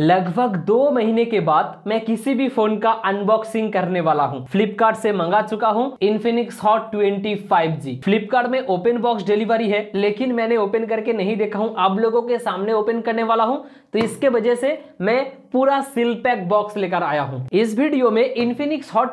लगभग दो महीने के बाद मैं किसी भी फोन का अनबॉक्सिंग करने वाला हूँ फ्लिपकार्ट से मंगा चुका हूँ इन्फिनिक्स हॉट जी फ्लिपकार्ट में ओपन बॉक्स डिलीवरी है लेकिन मैंने ओपन करके नहीं देखा हूँ आप लोगों के सामने ओपन करने वाला हूँ तो इसके वजह से मैं पूरा सिल पैक बॉक्स लेकर आया हूँ इस वीडियो में इन्फिनिक्स हॉट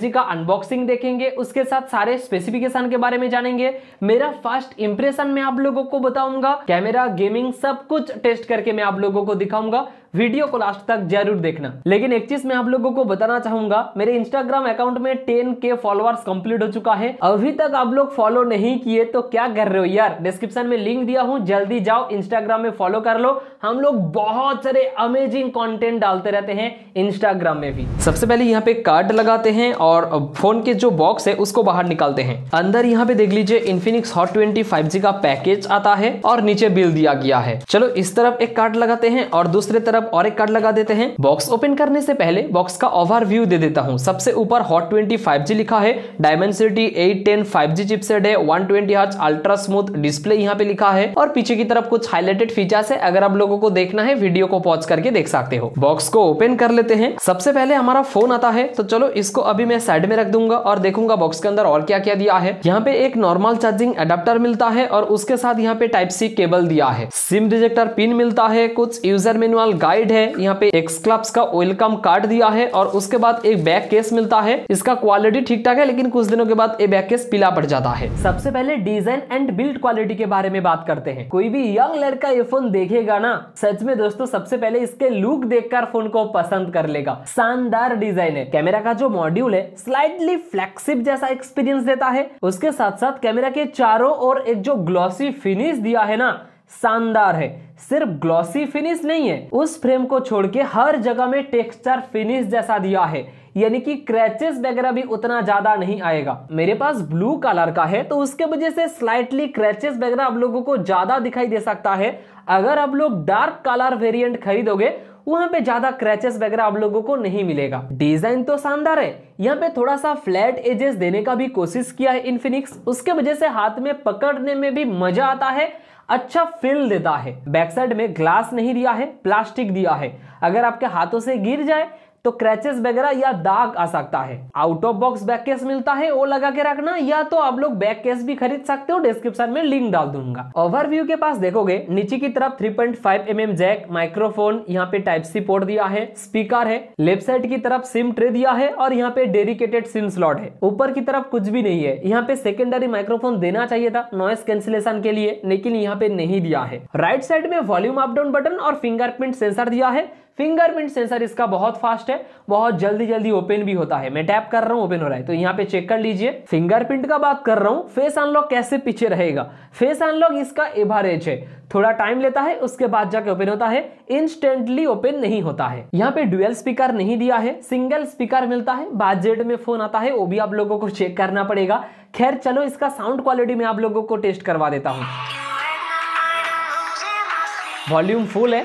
जी का अनबॉक्सिंग देखेंगे उसके साथ सारे स्पेसिफिकेशन के बारे में जानेंगे मेरा फर्स्ट इंप्रेशन मैं आप लोगों को बताऊंगा कैमरा गेमिंग सब कुछ टेस्ट करके मैं आप लोगों को दिखाऊंगा वीडियो को लास्ट तक जरूर देखना लेकिन एक चीज मैं आप लोगों को बताना चाहूंगा मेरे इंस्टाग्राम अकाउंट में टेन के फॉलोअर्स कंप्लीट हो चुका है अभी तक आप लोग फॉलो नहीं किए तो क्या कर रहे हो यार डिस्क्रिप्शन में लिंक दिया हूँ जल्दी जाओ इंस्टाग्राम में फॉलो कर लो हम लोग बहुत सारे अमेजिंग कॉन्टेंट डालते रहते हैं इंस्टाग्राम में भी सबसे पहले यहाँ पे कार्ड लगाते हैं और फोन के जो बॉक्स है उसको बाहर निकालते हैं अंदर यहाँ पे देख लीजिए Infinix Hot twenty five G का पैकेज आता है और नीचे बिल दिया गया है चलो इस तरफ एक कार्ड लगाते हैं और दूसरे तरफ तरफ और एक कार्ड लगा देते हैं बॉक्स ओपन करने से पहले बॉक्स का ओवर व्यू दे देता हूँ सबसे ऊपर हॉट ट्वेंटी फाइव जी लिखा है Dimensity eight ten five G chipset है one twenty hertz ultra smooth display यहाँ पे लिखा है और पीछे की तरफ कुछ हाईलाइटेड फीचर्स है अगर आप लोगों को देखना है वीडियो को पॉज करके देख सकते हो बॉक्स को ओपन कर लेते हैं सबसे पहले हमारा फोन आता है तो चलो इसको अभी मैं साइड में रख दूंगा और देखूंगा बॉक्स के अंदर और क्या क्या दिया है यहाँ पे एक नॉर्मल चार्जिंग एडाप्टर मिलता है और उसके साथ यहाँ पे टाइप सी केबल दिया है सिम रिजेक्टर पिन मिलता है कुछ यूजर मेनुअल गाइड साइड है यहाँ पे एक्सक्लब्स क्लब्स का वेलकम कार्ड दिया है और उसके बाद एक बैक केस मिलता है इसका क्वालिटी ठीक ठाक है लेकिन कुछ दिनों के बाद ये बैक केस पीला पड़ जाता है सबसे पहले डिजाइन एंड बिल्ड क्वालिटी के बारे में बात करते हैं कोई भी यंग लड़का ये फोन देखेगा ना सच में दोस्तों सबसे पहले इसके लुक देख फोन को पसंद कर लेगा शानदार डिजाइन है कैमरा का जो मॉड्यूल है स्लाइडली फ्लैगशिप जैसा एक्सपीरियंस देता है उसके साथ साथ कैमरा के चारों ओर एक जो ग्लॉसी फिनिश दिया है ना शानदार है सिर्फ ग्लॉसी फिनिश नहीं है उस फ्रेम को छोड़ के हर जगह में टेक्सचर फिनिश जैसा दिया है यानी कि क्रैचेस वगैरह भी उतना ज्यादा नहीं आएगा मेरे पास ब्लू कलर का है तो उसके वजह से स्लाइटली क्रैचेस वगैरह आप लोगों को ज्यादा दिखाई दे सकता है अगर आप लोग डार्क कलर वेरिएंट खरीदोगे वहां पे ज्यादा क्रैचेस वगैरह आप लोगों को नहीं मिलेगा डिजाइन तो शानदार है यहाँ पे थोड़ा सा फ्लैट एजेस देने का भी कोशिश किया है इनफिनिक्स उसके वजह से हाथ में पकड़ने में भी मजा आता है अच्छा फील देता है बैक साइड में ग्लास नहीं दिया है प्लास्टिक दिया है अगर आपके हाथों से गिर जाए तो क्रैचेस वगैरह या दाग आ सकता है out of box back case मिलता है वो लगा के रखना या तो आप लोग बैक केस भी खरीद सकते हो डिस्क्रिप्शन में लिंक डाल दूंगा ओवरव्यू के पास देखोगे नीचे की तरफ 3.5 पॉइंट mm जैक माइक्रोफोन यहाँ पे टाइप सी पोर्ट दिया है स्पीकर है लेफ्ट साइड की तरफ सिम ट्रे दिया है और यहाँ पे डेडिकेटेड सिम स्लॉट है ऊपर की तरफ कुछ भी नहीं है यहाँ पे सेकेंडरी माइक्रोफोन देना चाहिए था नॉइस कैंसिलेशन के लिए लेकिन यहाँ पे नहीं दिया है राइट साइड में वॉल्यूम अपडाउन बटन और फिंगरप्रिंट सेंसर दिया है फिंगरप्रिंट सेंसर इसका बहुत फास्ट है बहुत जल्दी जल्दी ओपन भी होता है मैं टैप कर रहा हूँ ओपन हो रहा है तो यहाँ पे चेक कर लीजिए फिंगरप्रिंट का बात कर रहा हूँ फेस अनलॉक कैसे पीछे रहेगा फेस अनलॉक इसका एवरेज है थोड़ा टाइम लेता है उसके बाद जाके ओपन होता है इंस्टेंटली ओपन नहीं होता है यहाँ पे डुअल स्पीकर नहीं दिया है सिंगल स्पीकर मिलता है बाजेट में फोन आता है वो भी आप लोगों को चेक करना पड़ेगा खैर चलो इसका साउंड क्वालिटी में आप लोगों को टेस्ट करवा देता हूँ वॉल्यूम फुल है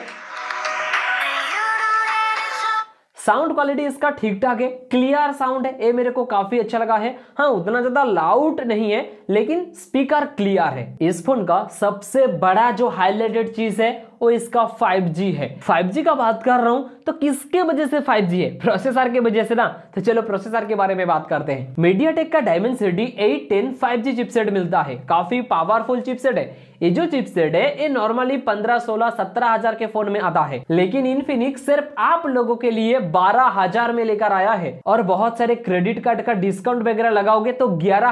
साउंड क्वालिटी इसका ठीक ठाक है क्लियर साउंड है ये मेरे को काफी अच्छा लगा है हाँ उतना ज्यादा लाउड नहीं है लेकिन स्पीकर क्लियर है इस फोन का सबसे बड़ा जो हाईलाइटेड चीज है वो इसका 5G है 5G का बात कर रहा हूं तो किसके वजह से 5G है प्रोसेसर के वजह से ना तो चलो प्रोसेसर के बारे में बात करते हैं मीडिया का Dimensity eight ten five G chipset मिलता है काफी पावरफुल चिपसेट है ये जो चिपसेट है ये नॉर्मली 15, 16, हजार के फोन में आता है लेकिन इनफिनिक्स सिर्फ आप लोगों के लिए हजार में लेकर आया है और बहुत सारे क्रेडिट कार्ड का डिस्काउंट वगैरह लगाओगे तो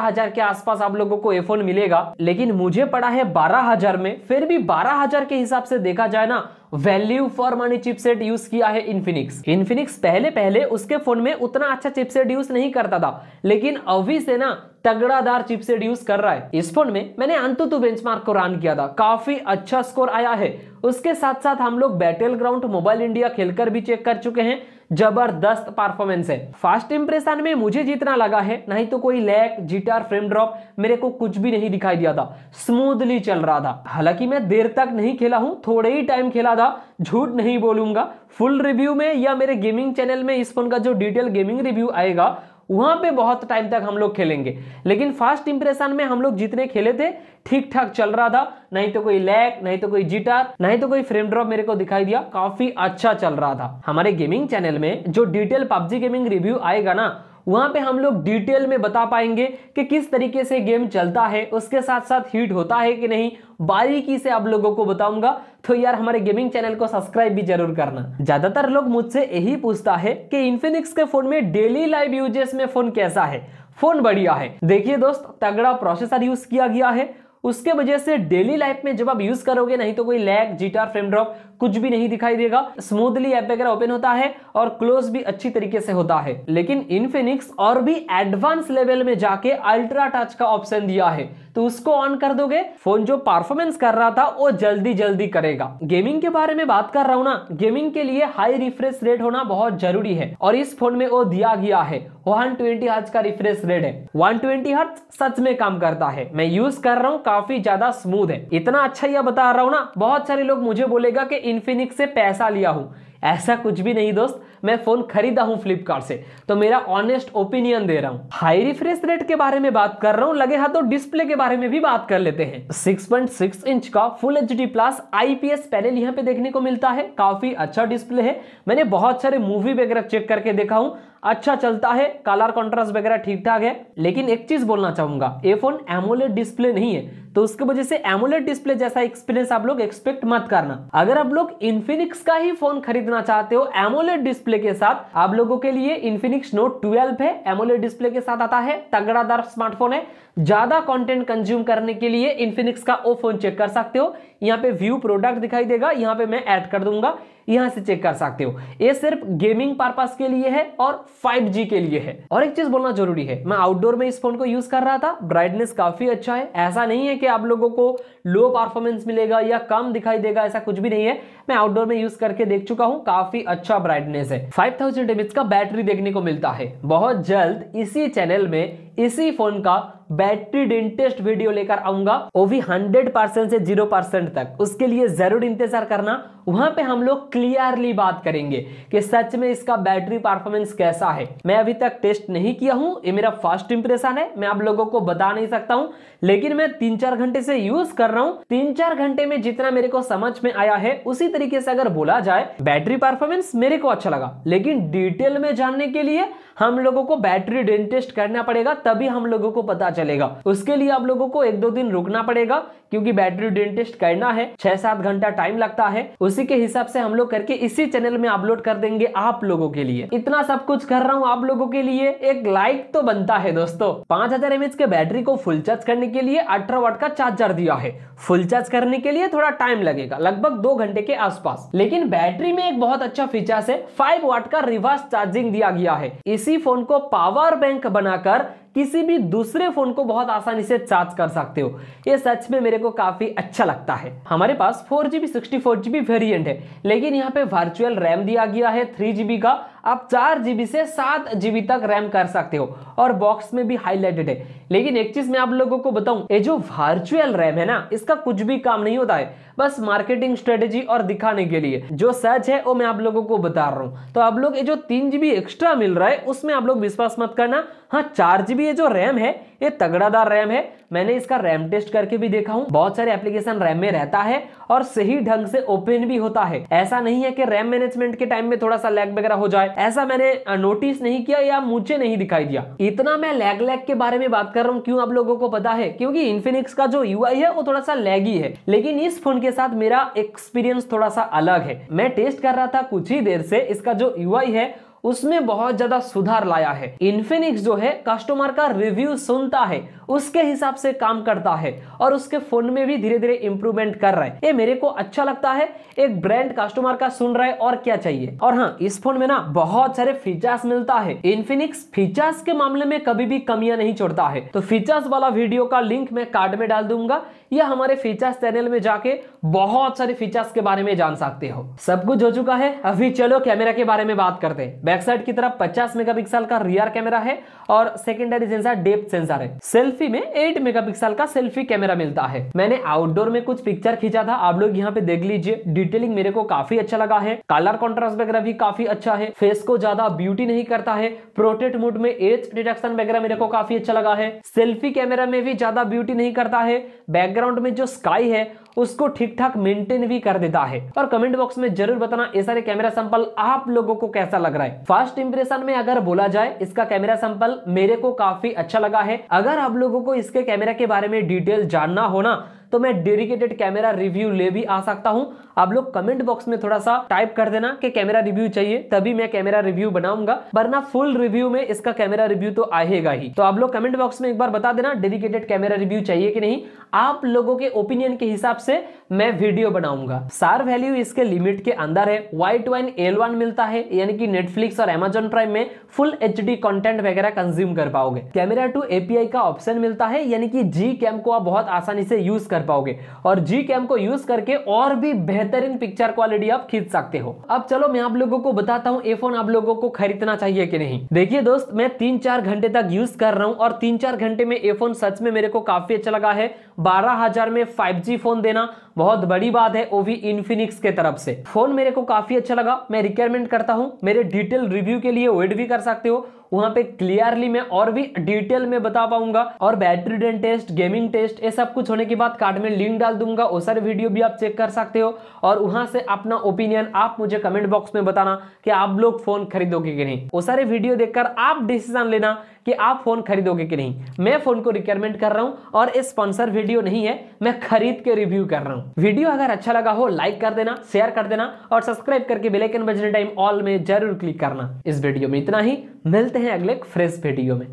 हजार के आसपास आप लोगों को ये फोन मिलेगा लेकिन मुझे पड़ा है हजार में फिर भी हजार के हिसाब से देख देखा जाए ना value for money chipset use किया है इन्फिनिक्स इन्फिनिक्स पहले पहले उसके फोन में उतना अच्छा चिपसेट यूज नहीं करता था लेकिन अभी से ना तगड़ादार चिपसेट यूज कर रहा है इस फोन में मैंने अंतुतु बेंचमार्क को रन किया था काफी अच्छा स्कोर आया है उसके साथ साथ हम लोग बैटल ग्राउंड मोबाइल इंडिया खेलकर भी चेक कर चुके हैं जबरदस्त परफॉर्मेंस है फर्स्ट इंप्रेशन में मुझे जितना लगा है नहीं तो कोई लैक जिटर फ्रेम ड्रॉप मेरे को कुछ भी नहीं दिखाई दिया था स्मूथली चल रहा था हालांकि मैं देर तक नहीं खेला हूं थोड़े ही टाइम खेला था झूठ नहीं बोलूंगा फुल रिव्यू में या मेरे गेमिंग चैनल में इस फोन का जो डिटेल गेमिंग रिव्यू आएगा वहाँ पे बहुत टाइम तक हम लोग खेलेंगे लेकिन फर्स्ट इंप्रेशन में हम लोग जितने खेले थे ठीक ठाक चल रहा था नहीं तो कोई लैग नहीं तो कोई जिटर नहीं तो कोई फ्रेम ड्रॉप मेरे को दिखाई दिया काफी अच्छा चल रहा था हमारे गेमिंग चैनल में जो डिटेल पबजी गेमिंग रिव्यू आएगा ना वहां पे हम लोग डिटेल में बता पाएंगे कि किस तरीके से गेम चलता है उसके साथ साथ हीट होता है कि नहीं बारीकी से आप लोगों को बताऊंगा तो यार हमारे गेमिंग चैनल को सब्सक्राइब भी जरूर करना ज्यादातर लोग मुझसे यही पूछता है कि इन्फिनिक्स के फोन में डेली लाइव यूजेस में फोन कैसा है फोन बढ़िया है देखिए दोस्त तगड़ा प्रोसेसर यूज किया गया है उसके वजह से डेली लाइफ में जब आप यूज करोगे नहीं तो कोई लैग जीटार फ्रेम ड्रॉप कुछ भी नहीं दिखाई देगा स्मूथली ऐप वगैरह ओपन होता है और क्लोज भी अच्छी तरीके से होता है लेकिन इनफिनिक्स और भी एडवांस लेवल में जाके अल्ट्रा टच का ऑप्शन दिया है तो उसको ऑन कर दोगे फोन जो परफॉर्मेंस कर रहा था वो जल्दी जल्दी करेगा गेमिंग के बारे में बात कर रहा हूँ ना गेमिंग के लिए हाई रिफ्रेश रेट होना बहुत जरूरी है और इस फोन में वो दिया गया है 120 ट्वेंटी का रिफ्रेश रेट है 120 ट्वेंटी सच में काम करता है मैं यूज कर रहा हूँ काफी ज्यादा स्मूथ है इतना अच्छा यह बता रहा हूँ ना बहुत सारे लोग मुझे बोलेगा की इन्फिनिक्स से पैसा लिया हूँ ऐसा कुछ भी नहीं दोस्त मैं फ़ोन खरीदा हूं फ्लिपकार्ट से तो मेरा ऑनेस्ट ओपिनियन दे रहा हूं हाई रिफ्रेश रेट के बारे में बात कर रहा हूं लगे हाथों तो डिस्प्ले के बारे में भी बात कर लेते हैं 6.6 इंच का full H D plus IPS panel यहाँ पे देखने को मिलता है काफी अच्छा डिस्प्ले है मैंने बहुत सारे मूवी वगैरह चेक करके देखा हूँ अच्छा चलता है कलर कंट्रास्ट वगैरह ठीक ठाक है लेकिन एक चीज बोलना चाहूंगा ये फोन एमोलेड डिस्प्ले नहीं है तो उसके वजह से एमोलेड डिस्प्ले जैसा एक्सपीरियंस आप लोग एक्सपेक्ट मत करना अगर आप लोग इन्फिनिक्स का ही फोन खरीदना चाहते हो एमोलेड डिस्प्ले डिस्प्ले के साथ आप लोगों के लिए इन्फिनिक्स नोट ट्वेल्व है एमोलेट डिस्प्ले के साथ आता है तगड़ादार स्मार्टफोन है ज्यादा कंटेंट कंज्यूम करने के लिए इन्फिनिक्स का ओ फोन चेक कर सकते हो यहाँ पे व्यू प्रोडक्ट दिखाई देगा यहाँ पे मैं ऐड कर दूंगा यहां से चेक कर सकते हो ये सिर्फ गेमिंग पर्पज के लिए है और 5G के लिए है और एक चीज बोलना जरूरी है मैं आउटडोर में इस फोन को यूज कर रहा था ब्राइटनेस काफी अच्छा है ऐसा नहीं है कि आप लोगों को लो परफॉर्मेंस मिलेगा या कम दिखाई देगा ऐसा कुछ भी नहीं है मैं आउटडोर में यूज करके देख चुका हूँ काफी अच्छा ब्राइटनेस है फाइव थाउजेंड का बैटरी देखने को मिलता है बहुत जल्द इसी चैनल में इसी फोन का बैटरी डेंटेस्ट वीडियो लेकर आऊंगा वो भी 100 परसेंट से 0 परसेंट तक उसके लिए जरूर इंतजार करना वहां पे हम लोग क्लियरली बात करेंगे कि सच में इसका बैटरी परफॉर्मेंस कैसा है मैं अभी तक टेस्ट नहीं किया हूं ये मेरा फर्स्ट इंप्रेशन है मैं आप लोगों को बता नहीं सकता हूं लेकिन मैं तीन चार घंटे से यूज कर रहा हूं तीन चार घंटे में जितना मेरे को समझ में आया है उसी तरीके से अगर बोला जाए बैटरी परफॉर्मेंस मेरे को अच्छा लगा लेकिन डिटेल में जानने के लिए हम लोगों को बैटरी ड्रेन टेस्ट करना पड़ेगा तभी हम लोगों को पता चलेगा उसके लिए आप लोगों को एक दो दिन रुकना पड़ेगा क्योंकि बैटरी ड्रेन टेस्ट करना है छह सात घंटा टाइम लगता है उसी के हिसाब से हम लोग करके इसी चैनल में अपलोड कर देंगे आप लोगों के लिए इतना सब कुछ कर रहा हूँ आप लोगों के लिए एक लाइक तो बनता है दोस्तों पांच हजार के बैटरी को फुल चार्ज करने के लिए अठारह वाट का चार्जर दिया है फुल चार्ज करने के लिए थोड़ा टाइम लगेगा लगभग दो घंटे के आसपास लेकिन बैटरी में एक बहुत अच्छा फीचर है फाइव वाट का रिवर्स चार्जिंग दिया गया है इस इसी फोन को पावर बैंक बनाकर किसी भी दूसरे फोन को बहुत आसानी से चार्ज कर सकते हो ये सच में मेरे को काफी अच्छा लगता है हमारे पास four GB sixty four GB variant है लेकिन यहाँ पे वर्चुअल रैम दिया गया है थ्री जीबी का आप चार जीबी से सात जीबी तक रैम कर सकते हो और बॉक्स में भी हाईलाइटेड है लेकिन एक चीज मैं आप लोगों को बताऊं ये जो वर्चुअल रैम है ना इसका कुछ भी काम नहीं होता है बस मार्केटिंग स्ट्रेटेजी और दिखाने के लिए जो सच है वो मैं आप लोगों को बता रहा हूँ तो आप लोग ये जो तीन जीबी एक्स्ट्रा मिल रहा है उसमें आप लोग विश्वास मत करना हाँ चार जीबी ये जो रैम है ये तगड़ादार रैम है मैंने इसका रैम टेस्ट करके भी देखा हूँ बहुत सारे एप्लीकेशन रैम में रहता है और सही ढंग से ओपन भी होता है ऐसा नहीं है कि रैम मैनेजमेंट के टाइम में थोड़ा सा लैग वगैरह हो जाए ऐसा मैंने नोटिस नहीं किया या मुझे नहीं दिखाई दिया इतना मैं लैग लैग के बारे में बात कर रहा हूँ क्यों आप लोगों को पता है क्योंकि इन्फिनिक्स का जो यू है वो थोड़ा सा लैगी है लेकिन इस फोन के साथ मेरा एक्सपीरियंस थोड़ा सा अलग है मैं टेस्ट कर रहा था कुछ ही देर से इसका जो यू है उसमें बहुत ज्यादा सुधार लाया है इन्फिनिक्स जो है कस्टमर का रिव्यू सुनता है उसके हिसाब से काम करता है और उसके फोन में भी धीरे धीरे इंप्रूवमेंट कर रहा है ये मेरे को अच्छा लगता है एक ब्रांड कस्टमर का सुन रहा है और क्या चाहिए और हाँ इस फोन में ना बहुत सारे फीचर्स मिलता है इन्फिनिक्स फीचर्स के मामले में कभी भी कमियां नहीं छोड़ता है तो फीचर्स वाला वीडियो का लिंक मैं कार्ड में डाल दूंगा या हमारे फीचर्स चैनल में जाके बहुत सारे फीचर्स के बारे में जान सकते हो सब कुछ हो चुका है अभी चलो कैमरा के बारे में बात करते हैं बैक साइड की तरफ 50 मेगापिक्सल का रियर कैमरा है और सेकेंडरी सेंसर डेप्थ सेंसर है सेल्फी में 8 मेगापिक्सल का सेल्फी कैमरा मिलता है मैंने आउटडोर में कुछ पिक्चर खींचा था आप लोग यहाँ पे देख लीजिए डिटेलिंग मेरे को काफी अच्छा लगा है कलर कॉन्ट्रास्ट वगैरह भी काफी अच्छा है फेस को ज्यादा ब्यूटी नहीं करता है प्रोटेक्ट मोड में एज डिटेक्शन वगैरह मेरे को काफी अच्छा लगा है सेल्फी कैमरा में भी ज्यादा ब्यूटी नहीं करता है बैक बैकग्राउंड में जो स्काई है उसको ठीक ठाक मेंटेन भी कर देता है और कमेंट बॉक्स में जरूर बताना ये सारे कैमरा सैंपल आप लोगों को कैसा लग रहा है फर्स्ट इंप्रेशन में अगर बोला जाए इसका कैमरा सैंपल मेरे को काफी अच्छा लगा है अगर आप लोगों को इसके कैमरा के बारे में डिटेल जानना हो ना तो मैं डेडिकेटेड कैमरा रिव्यू ले भी आ सकता हूँ आप लोग कमेंट बॉक्स में थोड़ा सा टाइप कर देना कि कैमरा रिव्यू चाहिए तभी मैं कैमरा रिव्यू बनाऊंगा वरना फुल रिव्यू में इसका कैमरा रिव्यू तो आएगा ही तो आप लोग कमेंट बॉक्स में एक बार बता देना डेडिकेटेड कैमरा रिव्यू चाहिए कि नहीं आप लोगों के ओपिनियन के हिसाब से मैं वीडियो बनाऊंगा सार वैल्यू इसके लिमिट के अंदर है वाइट वाइन एल मिलता है यानी कि नेटफ्लिक्स और एमेजोन प्राइम में फुल एच कंटेंट वगैरह कंज्यूम कर पाओगे कैमरा टू एपीआई का ऑप्शन मिलता है यानी कि जी कैम को आप बहुत आसानी से यूज कर पाओगे और जी कैम को यूज करके और भी बेहतरीन पिक्चर क्वालिटी आप खींच सकते हो अब चलो मैं आप लोगों को बताता हूँ ये फोन आप लोगों को खरीदना चाहिए कि नहीं देखिए दोस्त मैं तीन चार घंटे तक यूज कर रहा हूँ और तीन चार घंटे में ये फोन सच में मेरे को काफी अच्छा लगा है बारह हजार में फाइव जी फोन देना बहुत बड़ी बात है वो भी इन्फिनिक्स के तरफ से फोन मेरे को काफी अच्छा लगा मैं रिक्वायरमेंट करता हूँ मेरे डिटेल रिव्यू के लिए वेट भी कर सकते हो वहां पे क्लियरली मैं और भी डिटेल में बता पाऊंगा और battery drain test gaming test ये सब कुछ होने के बाद कार्ड में लिंक डाल दूंगा वो सारे वीडियो भी आप चेक कर सकते हो और वहां से अपना ओपिनियन आप मुझे कमेंट बॉक्स में बताना कि आप लोग फोन खरीदोगे कि नहीं वो सारे वीडियो देखकर आप डिसीजन लेना कि आप फ़ोन खरीदोगे कि नहीं मैं फ़ोन को रिकमेंड कर रहा हूँ और स्पॉन्सर वीडियो नहीं है मैं खरीद के रिव्यू कर रहा हूँ वीडियो अगर अच्छा लगा हो लाइक कर देना शेयर कर देना और सब्सक्राइब करके बिलेकन बजने टाइम ऑल में जरूर क्लिक करना इस वीडियो में इतना ही मिलते हैं अगले फ्रेश वीडियो में